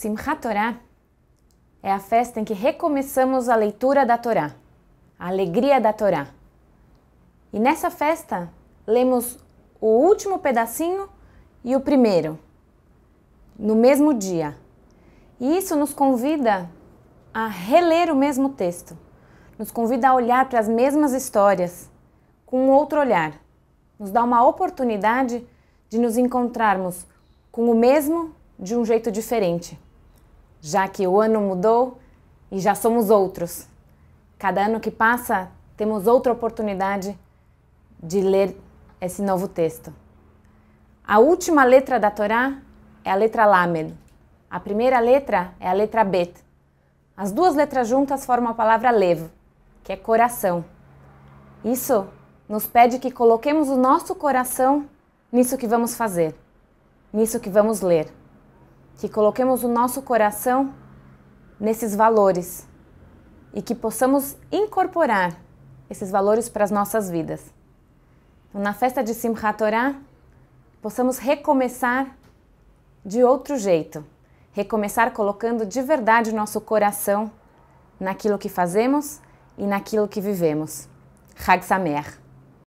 Simchat Torah é a festa em que recomeçamos a leitura da Torá, a alegria da Torá. E nessa festa, lemos o último pedacinho e o primeiro, no mesmo dia. E isso nos convida a reler o mesmo texto, nos convida a olhar para as mesmas histórias com outro olhar, nos dá uma oportunidade de nos encontrarmos com o mesmo de um jeito diferente já que o ano mudou e já somos outros. Cada ano que passa, temos outra oportunidade de ler esse novo texto. A última letra da Torá é a letra Lamed. A primeira letra é a letra Bet. As duas letras juntas formam a palavra Lev, que é coração. Isso nos pede que coloquemos o nosso coração nisso que vamos fazer, nisso que vamos ler que coloquemos o nosso coração nesses valores e que possamos incorporar esses valores para as nossas vidas. Então, na festa de Simchat Torah, possamos recomeçar de outro jeito, recomeçar colocando de verdade o nosso coração naquilo que fazemos e naquilo que vivemos. Chag Samer.